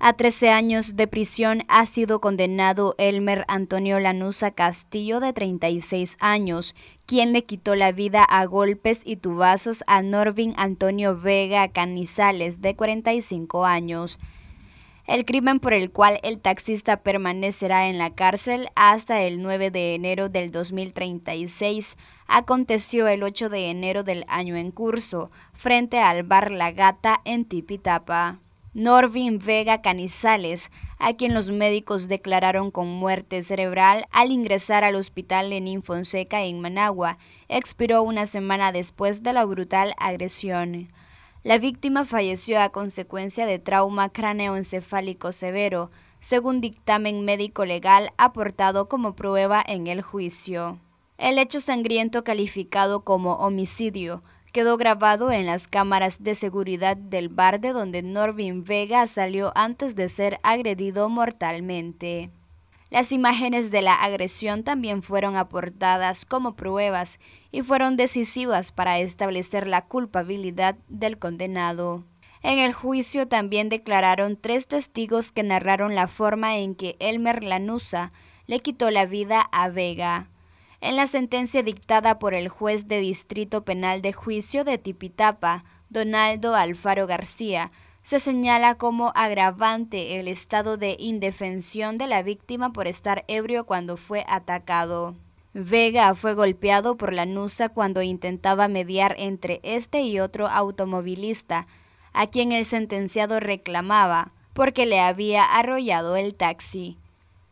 A 13 años de prisión ha sido condenado Elmer Antonio Lanusa Castillo, de 36 años, quien le quitó la vida a golpes y tubazos a Norvin Antonio Vega Canizales, de 45 años. El crimen por el cual el taxista permanecerá en la cárcel hasta el 9 de enero del 2036 aconteció el 8 de enero del año en curso, frente al bar La Gata en Tipitapa. Norvin Vega Canizales, a quien los médicos declararon con muerte cerebral al ingresar al hospital Lenin Fonseca en Managua, expiró una semana después de la brutal agresión. La víctima falleció a consecuencia de trauma cráneoencefálico severo, según dictamen médico legal aportado como prueba en el juicio. El hecho sangriento calificado como homicidio quedó grabado en las cámaras de seguridad del bar de donde Norvin Vega salió antes de ser agredido mortalmente. Las imágenes de la agresión también fueron aportadas como pruebas y fueron decisivas para establecer la culpabilidad del condenado. En el juicio también declararon tres testigos que narraron la forma en que Elmer Lanusa le quitó la vida a Vega en la sentencia dictada por el juez de Distrito Penal de Juicio de Tipitapa, Donaldo Alfaro García, se señala como agravante el estado de indefensión de la víctima por estar ebrio cuando fue atacado. Vega fue golpeado por la Nusa cuando intentaba mediar entre este y otro automovilista, a quien el sentenciado reclamaba porque le había arrollado el taxi.